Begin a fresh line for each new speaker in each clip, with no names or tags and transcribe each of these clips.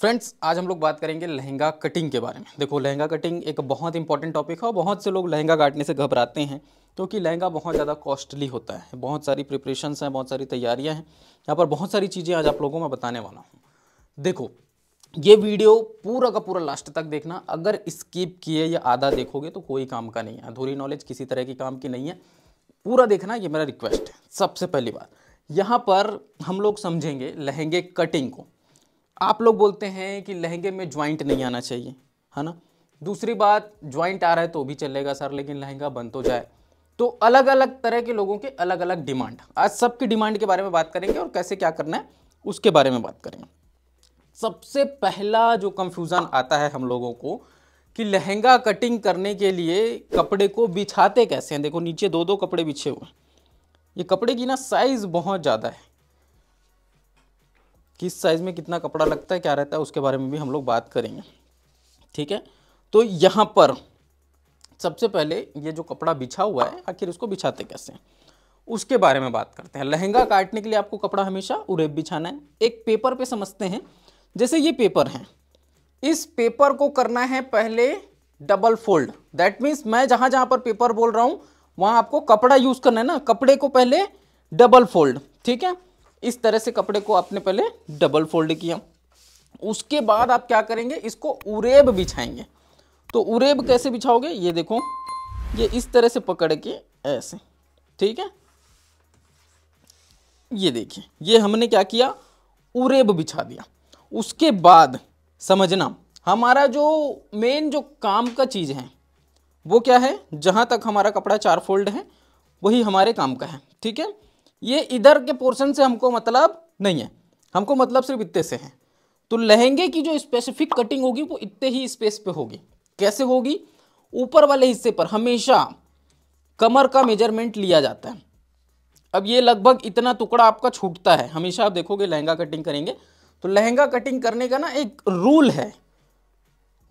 friends आज हम लोग बात करेंगे लहंगा कटिंग के बारे में देखो लहंगा कटिंग एक बहुत इंपॉर्टेंट टॉपिक है और बहुत से लोग लहंगा काटने से घबराते हैं क्योंकि तो लहंगा बहुत ज़्यादा कॉस्टली होता है बहुत सारी प्रिपरेशंस हैं बहुत सारी तैयारियां हैं यहाँ पर बहुत सारी चीज़ें आज आप लोगों को मैं बताने वाला हूँ देखो ये वीडियो पूरा का पूरा लास्ट तक देखना अगर स्किप किए या आधा देखोगे तो कोई काम का नहीं है अधूरी नॉलेज किसी तरह की काम की नहीं है पूरा देखना ये मेरा रिक्वेस्ट है सबसे पहली बात यहाँ पर हम लोग समझेंगे लहंगे कटिंग को आप लोग बोलते हैं कि लहंगे में ज्वाइंट नहीं आना चाहिए है ना दूसरी बात ज्वाइंट आ रहा है तो भी चलेगा सर लेकिन लहंगा बन तो जाए तो अलग अलग तरह के लोगों के अलग अलग डिमांड आज सबकी डिमांड के बारे में बात करेंगे और कैसे क्या करना है उसके बारे में बात करेंगे सबसे पहला जो कंफ्यूजन आता है हम लोगों को कि लहंगा कटिंग करने के लिए कपड़े को बिछाते कैसे हैं देखो नीचे दो दो कपड़े बिछे हुए हैं ये कपड़े की ना साइज़ बहुत ज़्यादा है किस साइज़ में कितना कपड़ा लगता है क्या रहता है उसके बारे में भी हम लोग बात करेंगे ठीक है तो यहाँ पर सबसे पहले ये जो कपड़ा बिछा हुआ है आखिर उसको बिछाते कैसे हैं उसके बारे में बात करते हैं लहंगा काटने के लिए आपको कपड़ा हमेशा उरेब बिछाना है एक पेपर पे समझते हैं जैसे ये पेपर है इस पेपर को करना है पहले डबल फोल्ड दैट मीन्स मैं जहाँ जहाँ पर पेपर बोल रहा हूँ वहाँ आपको कपड़ा यूज़ करना है ना कपड़े को पहले डबल फोल्ड ठीक है इस तरह से कपड़े को आपने पहले डबल फोल्ड किया उसके बाद आप क्या करेंगे इसको उरेब बिछाएंगे तो उरेब कैसे बिछाओगे ये देखो ये इस तरह से पकड़ के ऐसे ठीक है ये देखिए ये हमने क्या किया उरेब बिछा दिया उसके बाद समझना हमारा जो मेन जो काम का चीज़ है वो क्या है जहाँ तक हमारा कपड़ा चार फोल्ड है वही हमारे काम का है ठीक है ये इधर के पोर्शन से हमको मतलब नहीं है हमको मतलब सिर्फ इतने से है तो लहंगे की जो स्पेसिफिक कटिंग होगी वो इतने ही स्पेस पे होगी कैसे होगी ऊपर वाले हिस्से पर हमेशा कमर का मेजरमेंट लिया जाता है अब ये लगभग इतना टुकड़ा आपका छूटता है हमेशा आप देखोगे लहंगा कटिंग करेंगे तो लहंगा कटिंग करने का ना एक रूल है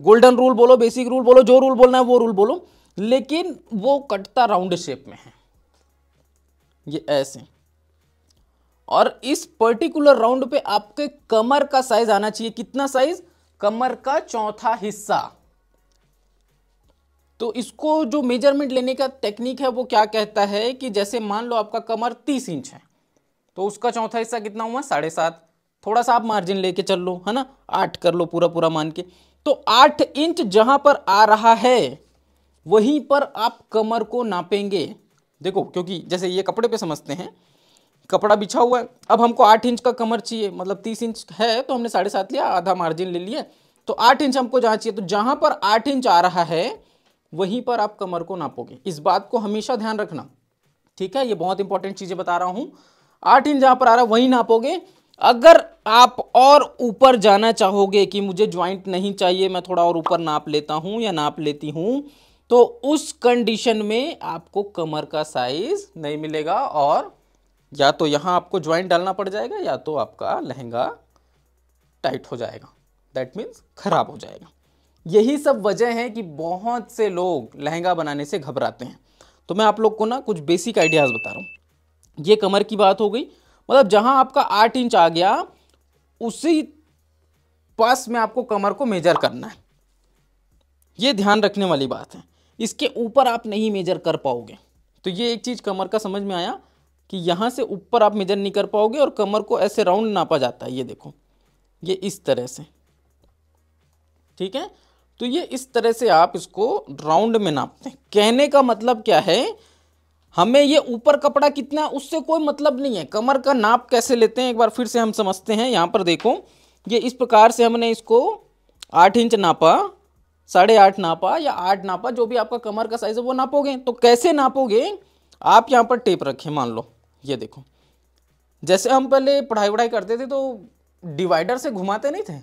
गोल्डन रूल बोलो बेसिक रूल बोलो जो रूल बोलना है वो रूल बोलो लेकिन वो कटता राउंड शेप में है ये ऐसे और इस पर्टिकुलर राउंड पे आपके कमर का साइज आना चाहिए कितना साइज कमर का चौथा हिस्सा तो इसको जो मेजरमेंट लेने का टेक्निक है वो क्या कहता है कि जैसे मान लो आपका कमर तीस इंच है तो उसका चौथा हिस्सा कितना हुआ साढ़े सात थोड़ा सा आप मार्जिन लेके चल लो है ना आठ कर लो पूरा पूरा मान के तो आठ इंच जहां पर आ रहा है वहीं पर आप कमर को नापेंगे देखो क्योंकि जैसे ये कपड़े पे समझते हैं कपड़ा बिछा हुआ है अब हमको आठ इंच का कमर चाहिए मतलब तीस इंच है तो हमने साढ़े सात लिया आधा मार्जिन ले लिया तो आठ इंच हमको जहाँ चाहिए तो जहाँ पर आठ इंच आ रहा है वहीं पर आप कमर को नापोगे इस बात को हमेशा ध्यान रखना ठीक है ये बहुत इंपॉर्टेंट चीज़ें बता रहा हूँ आठ इंच जहाँ पर आ रहा है वहीं नापोगे अगर आप और ऊपर जाना चाहोगे कि मुझे ज्वाइंट नहीं चाहिए मैं थोड़ा और ऊपर नाप लेता हूँ या नाप लेती हूँ तो उस कंडीशन में आपको कमर का साइज नहीं मिलेगा और या तो यहाँ आपको ज्वाइंट डालना पड़ जाएगा या तो आपका लहंगा टाइट हो जाएगा दैट मीन्स खराब हो जाएगा यही सब वजह है कि बहुत से लोग लहंगा बनाने से घबराते हैं तो मैं आप लोग को ना कुछ बेसिक आइडियाज़ बता रहा हूँ ये कमर की बात हो गई मतलब जहाँ आपका आठ इंच आ गया उसी पास में आपको कमर को मेजर करना है ये ध्यान रखने वाली बात है इसके ऊपर आप नहीं मेजर कर पाओगे तो ये एक चीज़ कमर का समझ में आया कि यहाँ से ऊपर आप मेजर नहीं कर पाओगे और कमर को ऐसे राउंड नापा जाता है ये देखो ये इस तरह से ठीक है तो ये इस तरह से आप इसको राउंड में नापते हैं कहने का मतलब क्या है हमें ये ऊपर कपड़ा कितना है उससे कोई मतलब नहीं है कमर का नाप कैसे लेते हैं एक बार फिर से हम समझते हैं यहाँ पर देखो ये इस प्रकार से हमने इसको आठ इंच नापा साढ़े आठ नापा या आठ नापा जो भी आपका कमर का साइज़ है वो नापोगे तो कैसे नापोगे आप यहाँ पर टेप रखें मान लो ये देखो जैसे हम पहले पढ़ाई वढ़ाई करते थे तो डिवाइडर से घुमाते नहीं थे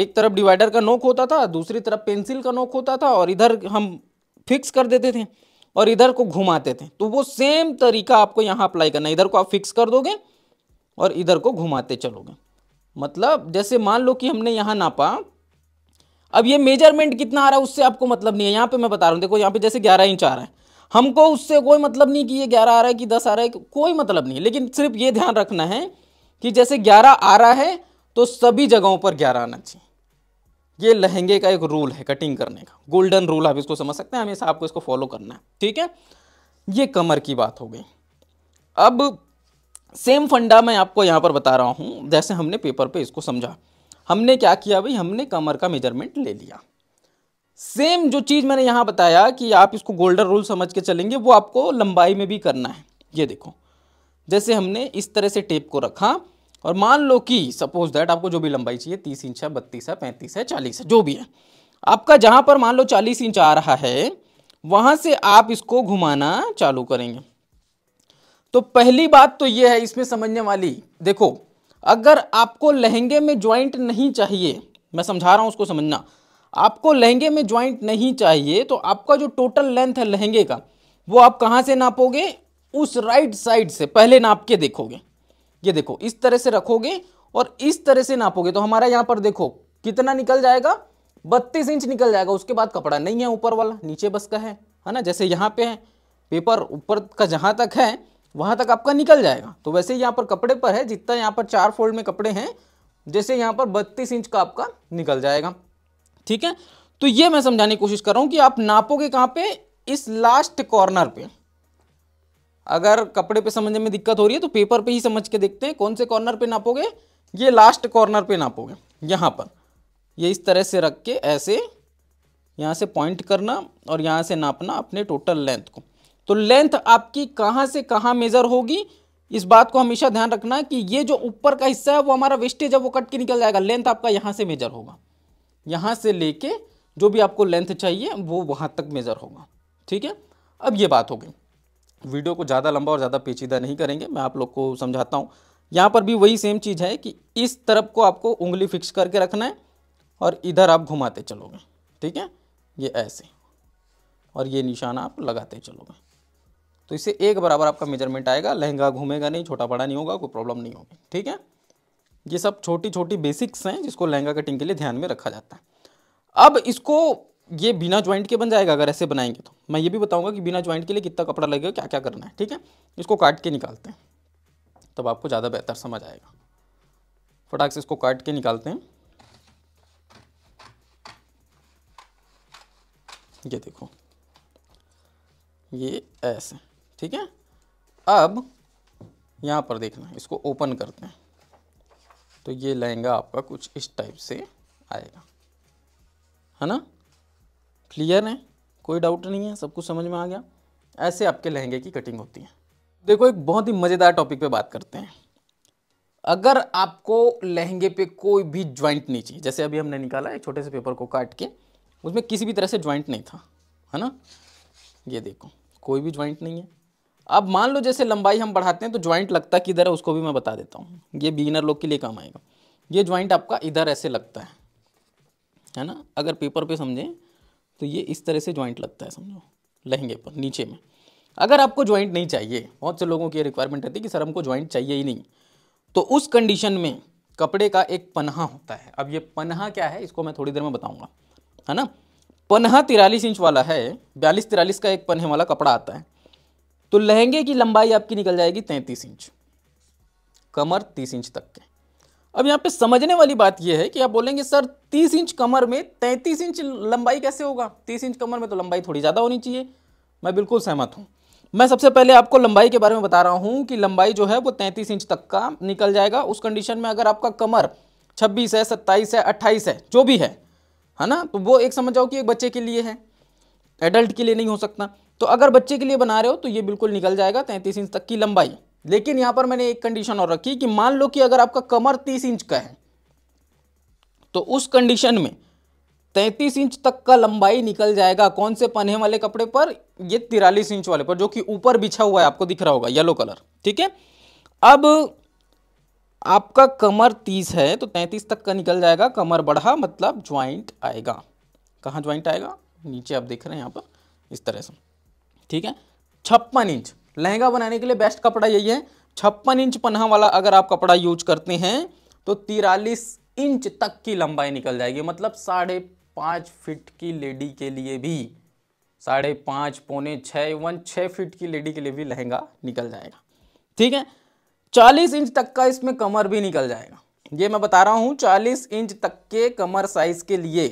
एक तरफ डिवाइडर का नोक होता था दूसरी तरफ पेंसिल का नोक होता था और इधर हम फिक्स कर देते थे और इधर को घुमाते थे तो वो सेम तरीका आपको यहाँ अप्लाई करना है इधर को आप फिक्स कर दोगे और इधर को घुमाते चलोगे मतलब जैसे मान लो कि हमने यहाँ नापा अब ये मेजरमेंट कितना आ रहा है उससे आपको मतलब नहीं है यहाँ पे मैं बता रहा हूँ देखो यहाँ पे जैसे ग्यारह इंच आ रहा है हमको उससे कोई मतलब नहीं कि ये ग्यारह आ रहा है कि दस आ रहा है कोई मतलब नहीं लेकिन सिर्फ ये ध्यान रखना है कि जैसे ग्यारह आ रहा है तो सभी जगहों पर ग्यारह आना चाहिए ये लहंगे का एक रूल है कटिंग करने का गोल्डन रूल आप इसको समझ सकते हैं हमेशा आपको इसको फॉलो करना है ठीक है ये कमर की बात हो गई अब सेम फंडा मैं आपको यहाँ पर बता रहा हूँ जैसे हमने पेपर पे इसको समझा हमने क्या किया भाई हमने कमर का मेजरमेंट ले लिया सेम जो चीज़ मैंने यहाँ बताया कि आप इसको गोल्डन रूल समझ के चलेंगे वो आपको लंबाई में भी करना है ये देखो जैसे हमने इस तरह से टेप को रखा और मान लो कि सपोज दैट आपको जो भी लंबाई चाहिए तीस इंच है बत्तीस है पैंतीस है चालीस है जो भी है आपका जहाँ पर मान लो चालीस इंच आ रहा है वहाँ से आप इसको घुमाना चालू करेंगे तो पहली बात तो ये है इसमें समझने वाली देखो अगर आपको लहंगे में ज्वाइंट नहीं चाहिए मैं समझा रहा हूँ उसको समझना आपको लहंगे में ज्वाइंट नहीं चाहिए तो आपका जो टोटल लेंथ है लहंगे का वो आप कहाँ से नापोगे उस राइट साइड से पहले नाप के देखोगे ये देखो इस तरह से रखोगे और इस तरह से नापोगे तो हमारा यहाँ पर देखो कितना निकल जाएगा बत्तीस इंच निकल जाएगा उसके बाद कपड़ा नहीं है ऊपर वाला नीचे बस का है है ना जैसे यहाँ पे है पेपर ऊपर का जहाँ तक है वहाँ तक आपका निकल जाएगा तो वैसे यहाँ पर कपड़े पर है जितना यहाँ पर चार फोल्ड में कपड़े हैं जैसे यहाँ पर बत्तीस इंच का आपका निकल जाएगा ठीक है तो ये मैं समझाने की कोशिश कर रहा हूं कि आप नापोगे कहां पे इस लास्ट कॉर्नर पे अगर कपड़े पे समझने में दिक्कत हो रही है तो पेपर पे ही समझ के देखते हैं कौन से कॉर्नर पे नापोगे ये लास्ट कॉर्नर पे नापोगे यहां पर ये इस तरह से रख के ऐसे यहां से पॉइंट करना और यहां से नापना अपने टोटल लेंथ को तो लेंथ आपकी कहां से कहां मेज़र होगी इस बात को हमेशा ध्यान रखना कि ये जो ऊपर का हिस्सा है वो हमारा वेस्टेज है वो कट के निकल जाएगा लेंथ आपका यहां से मेजर होगा यहाँ से लेके जो भी आपको लेंथ चाहिए वो वहाँ तक मेज़र होगा ठीक है अब ये बात हो गई वीडियो को ज़्यादा लंबा और ज़्यादा पेचीदा नहीं करेंगे मैं आप लोग को समझाता हूँ यहाँ पर भी वही सेम चीज़ है कि इस तरफ को आपको उंगली फिक्स करके रखना है और इधर आप घुमाते चलोगे ठीक है ये ऐसे और ये निशान आप लगाते चलोगे तो इससे एक बराबर आपका मेजरमेंट आएगा लहंगा घूमेगा नहीं छोटा बड़ा नहीं होगा कोई प्रॉब्लम नहीं होगी ठीक है ये सब छोटी छोटी बेसिक्स हैं जिसको लहंगा कटिंग के लिए ध्यान में रखा जाता है अब इसको ये बिना ज्वाइंट के बन जाएगा अगर ऐसे बनाएंगे तो मैं ये भी बताऊंगा कि बिना ज्वाइंट के लिए कितना कपड़ा लगेगा क्या क्या करना है ठीक है इसको काट के निकालते हैं तब आपको ज़्यादा बेहतर समझ आएगा फटाक से इसको काट के निकालते हैं ये देखो ये ऐसे ठीक है अब यहाँ पर देखना इसको ओपन करते हैं तो ये लहंगा आपका कुछ इस टाइप से आएगा है ना क्लियर है कोई डाउट नहीं है सब कुछ समझ में आ गया ऐसे आपके लहंगे की कटिंग होती है देखो एक बहुत ही मज़ेदार टॉपिक पे बात करते हैं अगर आपको लहंगे पे कोई भी ज्वाइंट नहीं चाहिए जैसे अभी हमने निकाला एक छोटे से पेपर को काट के उसमें किसी भी तरह से ज्वाइंट नहीं था है ना ये देखो कोई भी ज्वाइंट नहीं है अब मान लो जैसे लंबाई हम बढ़ाते हैं तो ज्वाइंट लगता किधर है उसको भी मैं बता देता हूँ ये बिगिनर लोग के लिए काम आएगा ये ज्वाइंट आपका इधर ऐसे लगता है है ना अगर पेपर पे समझें तो ये इस तरह से ज्वाइंट लगता है समझो लहंगे पर नीचे में अगर आपको ज्वाइंट नहीं चाहिए बहुत से लोगों की रिक्वायरमेंट रहती है कि सर हमको ज्वाइंट चाहिए ही नहीं तो उस कंडीशन में कपड़े का एक पन्हा होता है अब ये पन्हा क्या है इसको मैं थोड़ी देर में बताऊँगा है ना पन्हा तिरालीस इंच वाला है बयालीस तिरालीस का एक पन्हे वाला कपड़ा आता है तो लहंगे की लंबाई आपकी निकल जाएगी तैंतीस इंच कमर तीस इंच तक के अब यहाँ पे समझने वाली बात यह है कि आप बोलेंगे सर तीस इंच कमर में तैंतीस इंच लंबाई कैसे होगा तीस इंच कमर में तो लंबाई थोड़ी ज़्यादा होनी चाहिए मैं बिल्कुल सहमत हूँ मैं सबसे पहले आपको लंबाई के बारे में बता रहा हूँ कि लंबाई जो है वो तैंतीस इंच तक का निकल जाएगा उस कंडीशन में अगर आपका कमर छब्बीस है सत्ताईस है अट्ठाईस है जो भी है है ना तो वो एक समझ जाओ कि एक बच्चे के लिए है एडल्ट के लिए नहीं हो सकता तो अगर बच्चे के लिए बना रहे हो तो ये बिल्कुल निकल जाएगा तैंतीस इंच तक की लंबाई लेकिन यहां पर मैंने एक कंडीशन और रखी कि मान लो कि अगर आपका कमर तीस इंच का है तो उस कंडीशन में तैंतीस इंच तक का लंबाई निकल जाएगा कौन से पन्हे वाले कपड़े पर ये तिरालीस इंच वाले पर जो कि ऊपर बिछा हुआ है आपको दिख रहा होगा येलो कलर ठीक है अब आपका कमर तीस है तो तैंतीस तक का निकल जाएगा कमर बढ़ा मतलब ज्वाइंट आएगा कहाँ ज्वाइंट आएगा नीचे आप देख रहे हैं यहाँ पर इस तरह से ठीक है छप्पन इंच लहंगा बनाने के लिए बेस्ट कपड़ा यही है छप्पन इंच पन्हा वाला अगर आप कपड़ा यूज करते हैं तो तिरालीस इंच तक की लंबाई निकल जाएगी मतलब साढ़े पाँच फिट की लेडी के लिए भी साढ़े पाँच पौने छः इवन छः फिट की लेडी के लिए भी लहंगा निकल जाएगा ठीक है चालीस इंच तक का इसमें कमर भी निकल जाएगा ये मैं बता रहा हूँ चालीस इंच तक के कमर साइज़ के लिए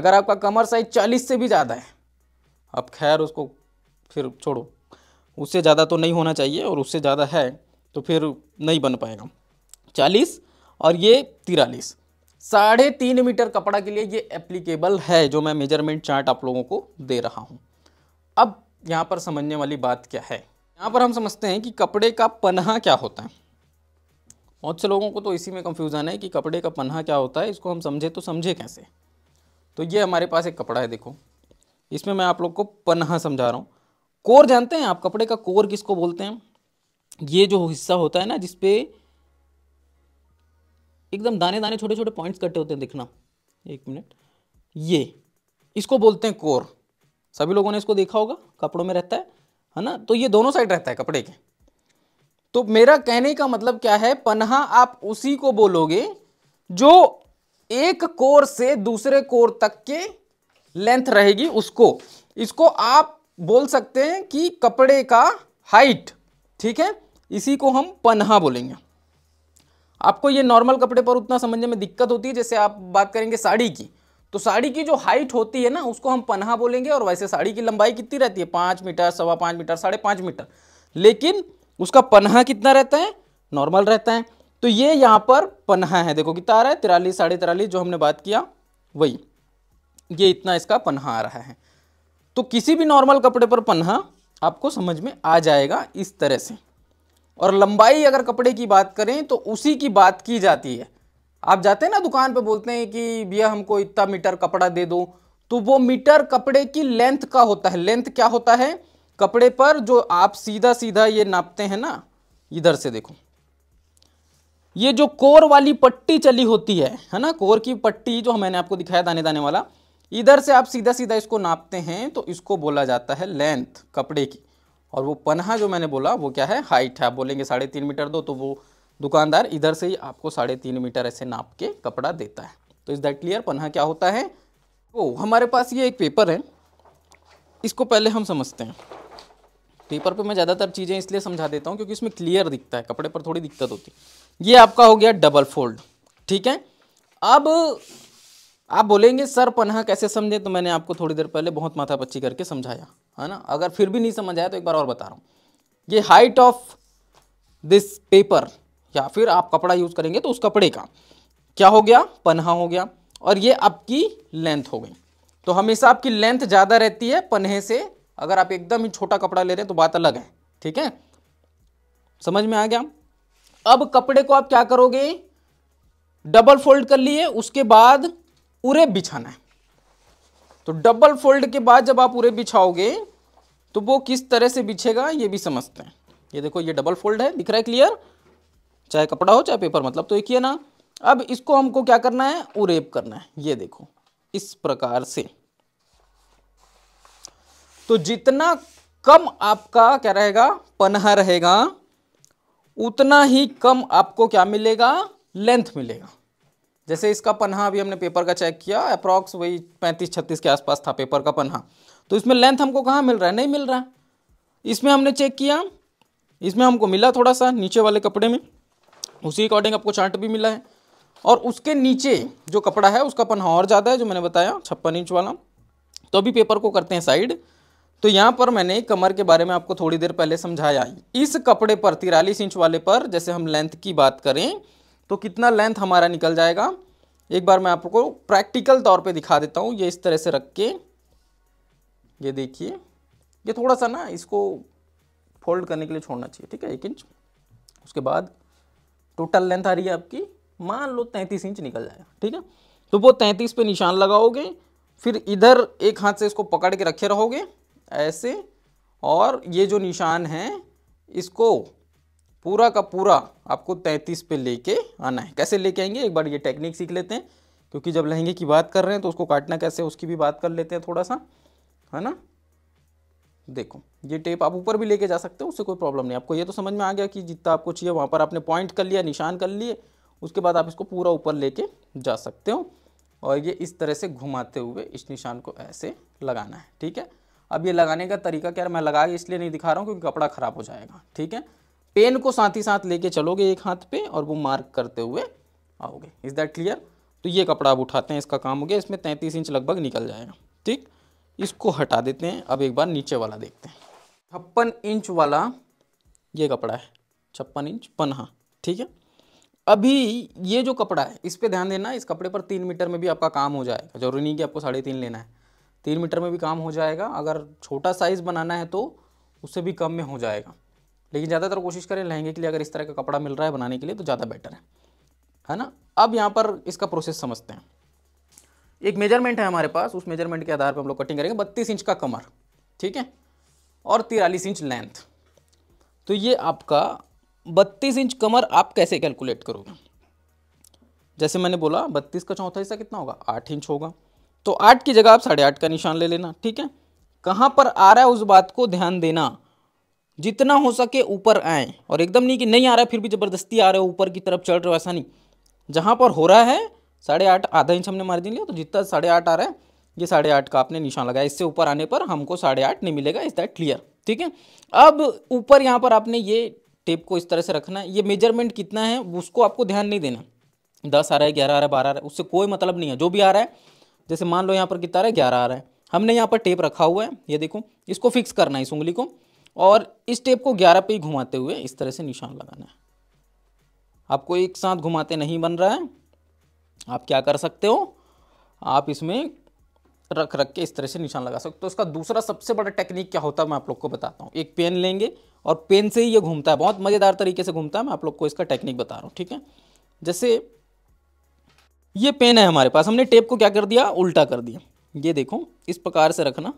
अगर आपका कमर साइज चालीस से भी ज़्यादा है अब खैर उसको फिर छोड़ो उससे ज़्यादा तो नहीं होना चाहिए और उससे ज़्यादा है तो फिर नहीं बन पाएगा चालीस और ये तिरालीस साढ़े तीन मीटर कपड़ा के लिए ये एप्लीकेबल है जो मैं मेजरमेंट चार्ट आप लोगों को दे रहा हूँ अब यहाँ पर समझने वाली बात क्या है यहाँ पर हम समझते हैं कि कपड़े का पन्हा क्या होता है बहुत से लोगों को तो इसी में कंफ्यूज़न है कि कपड़े का पन्हा क्या होता है इसको हम समझे तो समझे कैसे तो ये हमारे पास एक कपड़ा है देखो इसमें मैं आप लोग को पन्हा समझा रहा हूँ कोर जानते हैं आप कपड़े का कोर किसको बोलते हैं ये जो हिस्सा होता है ना जिसपे एकदम दाने दाने छोटे छोटे पॉइंट्स कटे होते हैं देखना एक मिनट ये इसको बोलते हैं कोर सभी लोगों ने इसको देखा होगा कपड़ों में रहता है है ना तो ये दोनों साइड रहता है कपड़े के तो मेरा कहने का मतलब क्या है पन्हा आप उसी को बोलोगे जो एक कोर से दूसरे कोर तक के लेंथ रहेगी उसको इसको आप बोल सकते हैं कि कपड़े का हाइट ठीक है इसी को हम पन्हा बोलेंगे आपको ये नॉर्मल कपड़े पर उतना समझने में दिक्कत होती है जैसे आप बात करेंगे साड़ी की तो साड़ी की जो हाइट होती है ना उसको हम पन्हा बोलेंगे और वैसे साड़ी की लंबाई कितनी रहती है पाँच मीटर सवा पाँच मीटर साढ़े पाँच मीटर लेकिन उसका पन्हा कितना रहता है नॉर्मल रहता है तो ये यहाँ पर पन्हा है देखो कितना आ रहा है तिरालीस साढ़े तिरालीस जो हमने बात किया वही ये इतना इसका पन्हा आ रहा है तो किसी भी नॉर्मल कपड़े पर पन्हा आपको समझ में आ जाएगा इस तरह से और लंबाई अगर कपड़े की बात करें तो उसी की बात की जाती है आप जाते हैं ना दुकान पर बोलते हैं कि भैया हमको इतना मीटर कपड़ा दे दो तो वो मीटर कपड़े की लेंथ का होता है लेंथ क्या होता है कपड़े पर जो आप सीधा सीधा ये नापते हैं ना इधर से देखो ये जो कोर वाली पट्टी चली होती है है ना कोर की पट्टी जो मैंने आपको दिखाया दाने दाने वाला इधर से आप सीधा सीधा इसको नापते हैं तो इसको बोला जाता है लेंथ कपड़े की और वो पन्हा जो मैंने बोला वो क्या है हाइट है आप बोलेंगे साढ़े तीन मीटर दो तो वो दुकानदार इधर से ही आपको साढ़े तीन मीटर ऐसे नाप के कपड़ा देता है तो इज़ दैट क्लियर पन्हा क्या होता है ओ हमारे पास ये एक पेपर है इसको पहले हम समझते हैं पेपर पे मैं ज़्यादातर चीज़ें इसलिए समझा देता हूँ क्योंकि इसमें क्लियर दिखता है कपड़े पर थोड़ी दिक्कत होती है ये आपका हो गया डबल फोल्ड ठीक है अब आप बोलेंगे सर पन्हा कैसे समझे तो मैंने आपको थोड़ी देर पहले बहुत माथापच्ची करके समझाया है ना अगर फिर भी नहीं समझ आया तो एक बार और बता रहा हूँ ये हाइट ऑफ दिस पेपर या फिर आप कपड़ा यूज़ करेंगे तो उस कपड़े का क्या हो गया पन्हा हो गया और ये आपकी लेंथ हो गई तो हमेशा आपकी लेंथ ज़्यादा रहती है पन्हे से अगर आप एकदम ही छोटा कपड़ा ले रहे हैं तो बात अलग है ठीक है समझ में आ गया अब कपड़े को आप क्या करोगे डबल फोल्ड कर लिए उसके बाद उरे बिछाना है तो डबल फोल्ड के बाद जब आप उरे बिछाओगे तो वो किस तरह से बिछेगा ये भी समझते हैं ये देखो ये डबल फोल्ड है दिख रहा है क्लियर चाहे कपड़ा हो चाहे पेपर मतलब तो एक ही है ना अब इसको हमको क्या करना है उरेप करना है ये देखो इस प्रकार से तो जितना कम आपका क्या रहेगा पन्हा रहेगा उतना ही कम आपको क्या मिलेगा लेंथ मिलेगा जैसे इसका पन्हा अभी हमने पेपर का चेक किया अप्रॉक्स वही पैंतीस छत्तीस के आसपास था पेपर का पन्हा तो इसमें लेंथ हमको कहाँ मिल रहा है नहीं मिल रहा इसमें हमने चेक किया इसमें हमको मिला थोड़ा सा नीचे वाले कपड़े में उसी अकॉर्डिंग आपको चार्ट भी मिला है और उसके नीचे जो कपड़ा है उसका पन्हा और ज़्यादा है जो मैंने बताया छप्पन इंच वाला तो अभी पेपर को करते हैं साइड तो यहाँ पर मैंने कमर के बारे में आपको थोड़ी देर पहले समझाया इस कपड़े पर तिरालीस इंच वाले पर जैसे हम लेंथ की बात करें तो कितना लेंथ हमारा निकल जाएगा एक बार मैं आपको प्रैक्टिकल तौर पे दिखा देता हूँ ये इस तरह से रख के ये देखिए ये थोड़ा सा ना इसको फोल्ड करने के लिए छोड़ना चाहिए ठीक है एक इंच उसके बाद टोटल लेंथ आ रही है आपकी मान लो तैंतीस इंच निकल जाएगा ठीक है तो वो तैंतीस पे निशान लगाओगे फिर इधर एक हाथ से इसको पकड़ के रखे रहोगे ऐसे और ये जो निशान है इसको पूरा का पूरा आपको 33 पे लेके आना है कैसे लेके आएंगे एक बार ये टेक्निक सीख लेते हैं क्योंकि जब लहंगे की बात कर रहे हैं तो उसको काटना कैसे उसकी भी बात कर लेते हैं थोड़ा सा है ना देखो ये टेप आप ऊपर भी लेके जा सकते हो उससे कोई प्रॉब्लम नहीं आपको ये तो समझ में आ गया कि जितना आपको चाहिए वहाँ पर आपने पॉइंट कर लिया निशान कर लिए उसके बाद आप इसको पूरा ऊपर लेके जा सकते हो और ये इस तरह से घुमाते हुए इस निशान को ऐसे लगाना है ठीक है अब ये लगाने का तरीका क्या मैं लगा इसलिए नहीं दिखा रहा हूँ क्योंकि कपड़ा ख़राब हो जाएगा ठीक है पेन को साथ ही साथ लेके चलोगे एक हाथ पे और वो मार्क करते हुए आओगे इज़ दैट क्लियर तो ये कपड़ा आप उठाते हैं इसका काम हो गया इसमें तैंतीस इंच लगभग निकल जाएगा ठीक इसको हटा देते हैं अब एक बार नीचे वाला देखते हैं छप्पन इंच वाला ये कपड़ा है छप्पन इंच पन्हा ठीक है अभी ये जो कपड़ा है इस पर ध्यान देना इस कपड़े पर तीन मीटर में भी आपका काम हो जाएगा जरूरी नहीं कि आपको साढ़े तीन लेना है तीन मीटर में भी काम हो जाएगा अगर छोटा साइज़ बनाना है तो उससे भी कम में हो जाएगा लेकिन ज़्यादातर कोशिश करें लहंगे के लिए अगर इस तरह का कपड़ा मिल रहा है बनाने के लिए तो ज़्यादा बेटर है है ना अब यहाँ पर इसका प्रोसेस समझते हैं एक मेजरमेंट है हमारे पास उस मेजरमेंट के आधार पर हम लोग कटिंग करेंगे बत्तीस इंच का कमर ठीक है और तिरालीस इंच लेंथ तो ये आपका बत्तीस इंच कमर आप कैसे कैलकुलेट करोगे जैसे मैंने बोला बत्तीस का चौथा हिस्सा कितना होगा आठ इंच होगा तो आठ की जगह आप साढ़े आठ का निशान ले लेना ठीक है कहाँ पर आ रहा है उस बात को ध्यान देना जितना हो सके ऊपर आए और एकदम नहीं कि नहीं आ रहा फिर भी ज़बरदस्ती आ रहे हो ऊपर की तरफ चढ़ रहे हो ऐसा नहीं जहाँ पर हो रहा है साढ़े आठ आधा इंच हमने मार्जिन लिया तो जितना साढ़े आठ आ रहा है ये साढ़े आठ का आपने निशान लगाया इससे ऊपर आने पर हमको साढ़े आठ नहीं मिलेगा इस दैट क्लियर ठीक है अब ऊपर यहाँ पर आपने ये टेप को इस तरह से रखना है ये मेजरमेंट कितना है उसको आपको ध्यान नहीं देना दस आ रहा है ग्यारह आ रहा है बारह आ रहा है उससे कोई मतलब नहीं है जो भी आ रहा है जैसे मान लो यहाँ पर कितना आ रहा है ग्यारह आ रहा है हमने यहाँ पर टेप रखा हुआ है ये देखो इसको फिक्स करना है इस उंगली को और इस टेप को 11 पे ही घुमाते हुए इस तरह से निशान लगाना है आपको एक साथ घुमाते नहीं बन रहा है आप क्या कर सकते हो आप इसमें रख रख के इस तरह से निशान लगा सकते हो तो इसका दूसरा सबसे बड़ा टेक्निक क्या होता है मैं आप लोग को बताता हूँ एक पेन लेंगे और पेन से ही ये घूमता है बहुत मज़ेदार तरीके से घूमता है मैं आप लोग को इसका टेक्निक बता रहा हूँ ठीक है जैसे ये पेन है हमारे पास हमने टेप को क्या कर दिया उल्टा कर दिया ये देखो इस प्रकार से रखना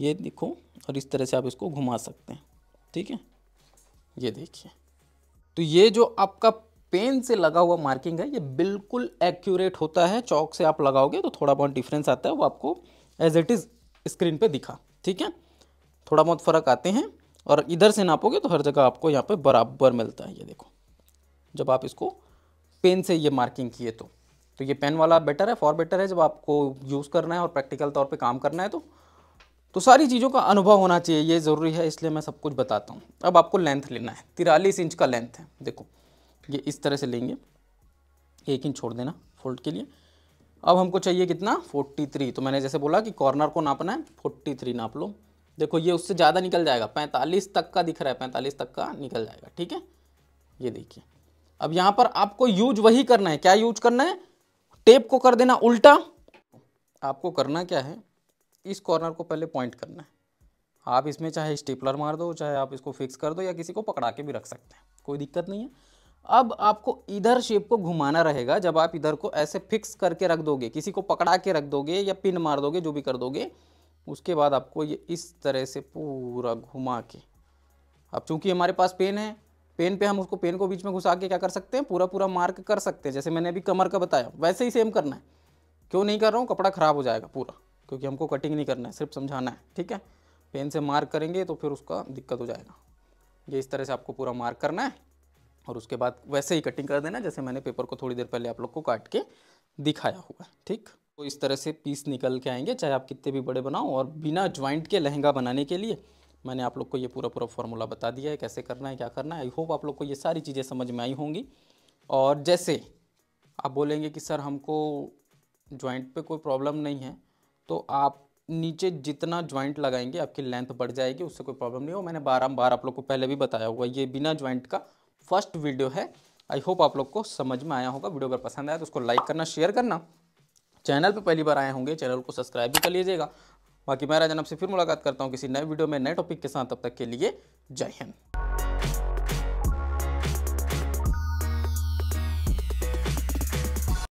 ये देखो और इस तरह से आप इसको घुमा सकते हैं ठीक है ये देखिए तो ये जो आपका पेन से लगा हुआ मार्किंग है ये बिल्कुल एक्यूरेट होता है चौक से आप लगाओगे तो थोड़ा बहुत डिफरेंस आता है वो आपको एज इट इज़ स्क्रीन पे दिखा ठीक है थोड़ा बहुत फ़र्क आते हैं और इधर से नापोगे तो हर जगह आपको यहाँ पे बराबर मिलता है ये देखो जब आप इसको पेन से ये मार्किंग किए तो तो ये पेन वाला बेटर है फॉर बेटर है जब आपको यूज़ करना है और प्रैक्टिकल तौर पे काम करना है तो तो सारी चीज़ों का अनुभव होना चाहिए ये ज़रूरी है इसलिए मैं सब कुछ बताता हूँ अब आपको लेंथ लेना है तिरालीस इंच का लेंथ है देखो ये इस तरह से लेंगे एक इंच छोड़ देना फोल्ड के लिए अब हमको चाहिए कितना 43 तो मैंने जैसे बोला कि कॉर्नर को नापना है 43 नाप लो देखो ये उससे ज़्यादा निकल जाएगा 45 तक का दिख रहा है 45 तक का निकल जाएगा ठीक है ये देखिए अब यहाँ पर आपको यूज वही करना है क्या यूज करना है टेप को कर देना उल्टा आपको करना क्या है इस कॉर्नर को पहले पॉइंट करना है आप इसमें चाहे स्टेपलर मार दो चाहे आप इसको फिक्स कर दो या किसी को पकड़ा के भी रख सकते हैं कोई दिक्कत नहीं है अब आपको इधर शेप को घुमाना रहेगा जब आप इधर को ऐसे फिक्स करके रख दोगे किसी को पकड़ा के रख दोगे या पिन मार दोगे जो भी कर दोगे उसके बाद आपको ये इस तरह से पूरा घुमा के अब चूंकि हमारे पास पेन है पेन पे हम उसको पेन को बीच में घुसा के क्या कर सकते हैं पूरा पूरा मार्क कर सकते हैं जैसे मैंने अभी कमर का बताया वैसे ही सेम करना है क्यों नहीं कर रहा हूँ कपड़ा ख़राब हो जाएगा पूरा क्योंकि हमको कटिंग नहीं करना है सिर्फ समझाना है ठीक है पेन से मार्क करेंगे तो फिर उसका दिक्कत हो जाएगा ये इस तरह से आपको पूरा मार्क करना है और उसके बाद वैसे ही कटिंग कर देना जैसे मैंने पेपर को थोड़ी देर पहले आप लोग को काट के दिखाया हुआ है ठीक तो इस तरह से पीस निकल के आएंगे चाहे आप कितने भी बड़े बनाओ और बिना ज्वाइंट के लहंगा बनाने के लिए मैंने आप लोग को ये पूरा पूरा फॉर्मूला बता दिया है कैसे करना है क्या करना है आई होप आप लोग को ये सारी चीज़ें समझ में आई होंगी और जैसे आप बोलेंगे कि सर हमको ज्वाइंट पे कोई प्रॉब्लम नहीं है तो आप नीचे जितना ज्वाइंट लगाएंगे आपकी लेंथ बढ़ जाएगी उससे कोई प्रॉब्लम नहीं हो मैंने बार आप लोग को पहले भी बताया हुआ ये बिना ज्वाइंट का फर्स्ट वीडियो है आई होप आप लोग को समझ में आया होगा वीडियो अगर पसंद आया तो उसको लाइक करना शेयर करना चैनल पे पहली बार आए होंगे चैनल को सब्सक्राइब भी कर लीजिएगा बाकी मैं राजन आपसे फिर मुलाकात करता हूँ किसी नए वीडियो में नए टॉपिक के साथ तब तक के लिए जय हिंद